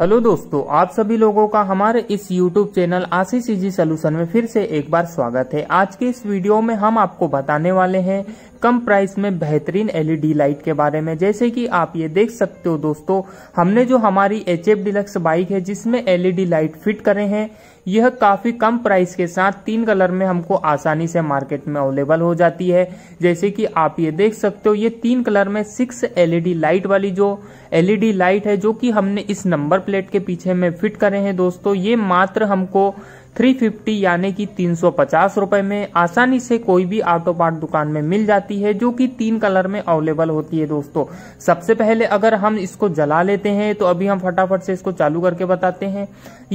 hello दोस्तों आप सभी लोगों का हमारे इस YouTube channel Ashish ji solution में फिर से एक बार स्वागत है आज के इस वीडियो में हम आपको बताने वाले हैं कम प्राइस में बेहतरीन एलईडी e लाइट के बारे में जैसे कि आप ये देख सकते हो दोस्तों हमने जो हमारी एच एफ डिलक्स बाइक है जिसमें एलईडी e लाइट फिट करे है यह काफी कम प्राइस के साथ तीन कलर में हमको आसानी से मार्केट में अवेलेबल हो जाती है जैसे कि आप ये देख सकते हो ये तीन कलर में सिक्स एलईडी e लाइट वाली जो एलईडी लाइट है जो कि हमने इस नंबर प्लेट के पीछे में फिट करे हैं दोस्तों ये मात्र हमको 350 यानी कि तीन रुपए में आसानी से कोई भी ऑटो पार्ट दुकान में मिल जाती है जो कि तीन कलर में अवेलेबल होती है दोस्तों सबसे पहले अगर हम इसको जला लेते हैं तो अभी हम फटाफट से इसको चालू करके बताते हैं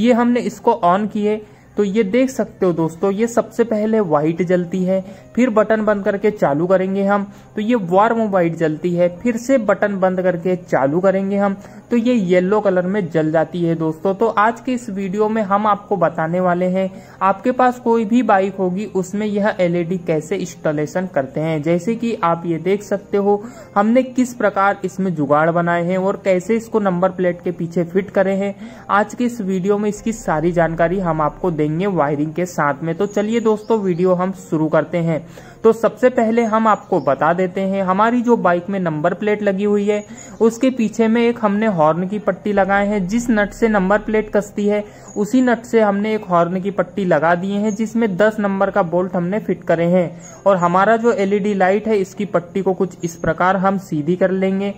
ये हमने इसको ऑन किए तो ये देख सकते हो दोस्तों ये सबसे पहले व्हाइट जलती है फिर बटन बंद करके चालू करेंगे हम तो ये वार्म व्हाइट जलती है फिर से बटन बंद करके चालू करेंगे हम तो ये येलो कलर में जल जाती है दोस्तों तो आज के इस वीडियो में हम आपको बताने वाले हैं आपके पास कोई भी बाइक होगी उसमें यह एलईडी कैसे इंस्टॉलेशन करते हैं जैसे कि आप ये देख सकते हो हमने किस प्रकार इसमें जुगाड़ बनाए हैं और कैसे इसको नंबर प्लेट के पीछे फिट करे हैं आज के इस वीडियो में इसकी सारी जानकारी हम आपको देंगे वायरिंग के साथ में तो चलिए दोस्तों वीडियो हम शुरू करते हैं तो सबसे पहले हम आपको बता देते हैं हमारी जो बाइक में नंबर प्लेट लगी हुई है उसके पीछे में एक हमने हॉर्न की पट्टी लगाए हैं जिस नट से नंबर प्लेट कसती है उसी नट से हमने एक हॉर्न की पट्टी लगा दिए हैं जिसमें 10 नंबर का बोल्ट हमने फिट करे हैं और हमारा जो एलईडी लाइट है इसकी पट्टी को कुछ इस प्रकार हम सीधी कर लेंगे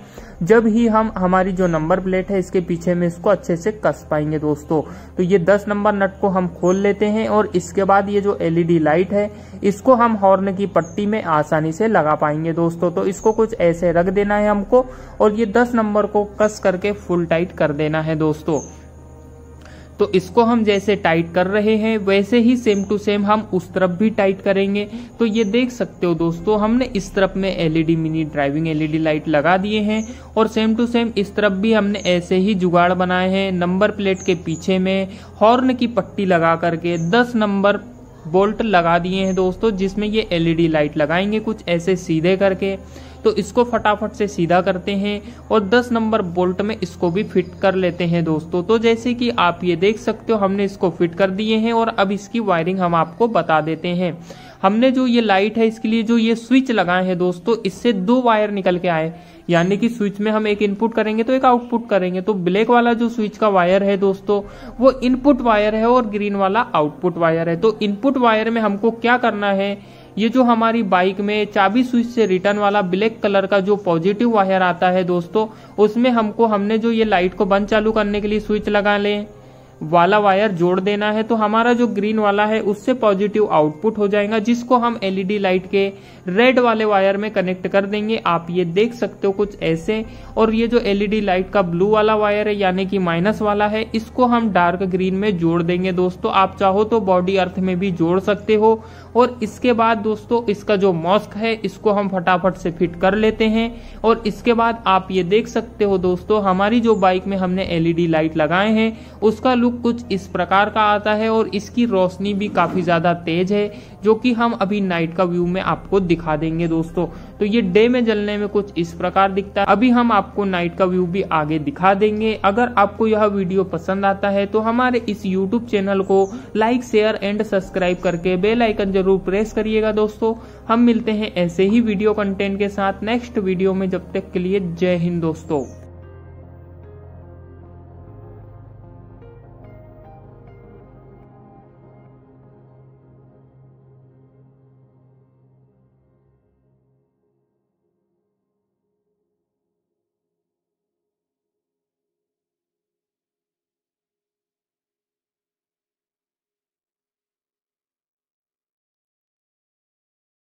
जब ही हम हमारी जो नंबर प्लेट है इसके पीछे में इसको अच्छे से कस पाएंगे दोस्तों तो ये दस नंबर नट को हम खोल लेते हैं और इसके बाद ये जो एलईडी लाइट है इसको हम हॉर्न की पट्टी में आसानी से लगा पाएंगे दोस्तों तो इसको कुछ ऐसे रख देना है हमको और ये दस नंबर को कस करके फुल टाइट कर देना है दोस्तों तो इसको हम जैसे टाइट कर रहे हैं वैसे ही सेम टू सेम हम उस तरफ भी टाइट करेंगे तो ये देख सकते हो दोस्तों हमने इस तरफ में LED mini driving LED light लगा दिए हैं और सेम टू सेम इस तरफ भी हमने ऐसे ही जुगाड़ बनाए हैं नंबर प्लेट के पीछे में हॉर्न की पट्टी लगा करके दस नंबर बोल्ट लगा दिए हैं दोस्तों जिसमें ये एलईडी लाइट e लगाएंगे कुछ ऐसे सीधे करके तो इसको फटाफट से सीधा करते हैं और 10 नंबर बोल्ट में इसको भी फिट कर लेते हैं दोस्तों तो जैसे कि आप ये देख सकते हो हमने इसको फिट कर दिए हैं और अब इसकी वायरिंग हम आपको बता देते हैं हमने जो ये लाइट है इसके लिए जो ये स्विच लगाए हैं दोस्तों इससे दो वायर निकल के आए यानी कि स्विच में हम एक इनपुट करेंगे तो एक आउटपुट करेंगे तो ब्लैक वाला जो स्विच का वायर है दोस्तों वो इनपुट वायर है और ग्रीन वाला आउटपुट वायर है तो इनपुट वायर में हमको क्या करना है ये जो हमारी बाइक में चाबी स्विच से रिटर्न वाला ब्लैक कलर का जो पॉजिटिव वायर आता है दोस्तों उसमें हमको हमने जो ये लाइट को बंद चालू करने के लिए स्विच लगा लें वाला वायर जोड़ देना है तो हमारा जो ग्रीन वाला है उससे पॉजिटिव आउटपुट हो जाएगा जिसको हम एलईडी लाइट के रेड वाले वायर में कनेक्ट कर देंगे आप ये देख सकते हो कुछ ऐसे और ये जो एलईडी लाइट का ब्लू वाला वायर है यानी कि माइनस वाला है इसको हम डार्क ग्रीन में जोड़ देंगे दोस्तों आप चाहो तो बॉडी अर्थ में भी जोड़ सकते हो और इसके बाद दोस्तों इसका जो मॉस्क है इसको हम फटाफट से फिट कर लेते हैं और इसके बाद आप ये देख सकते हो दोस्तों हमारी जो बाइक में हमने एलईडी लाइट लगाए हैं उसका लुक कुछ इस प्रकार का आता है और इसकी रोशनी भी काफ़ी ज़्यादा तेज है जो कि हम अभी नाइट का व्यू में आपको दिखा देंगे दोस्तों तो ये डे में जलने में कुछ इस प्रकार दिखता है अभी हम आपको नाइट का व्यू भी आगे दिखा देंगे अगर आपको यह वीडियो पसंद आता है तो हमारे इस यूट्यूब चैनल को लाइक शेयर एंड सब्सक्राइब करके बेलाइकन जरूर प्रेस करिएगा दोस्तों हम मिलते हैं ऐसे ही वीडियो कंटेंट के साथ नेक्स्ट वीडियो में जब तक के लिए जय हिंद दोस्तों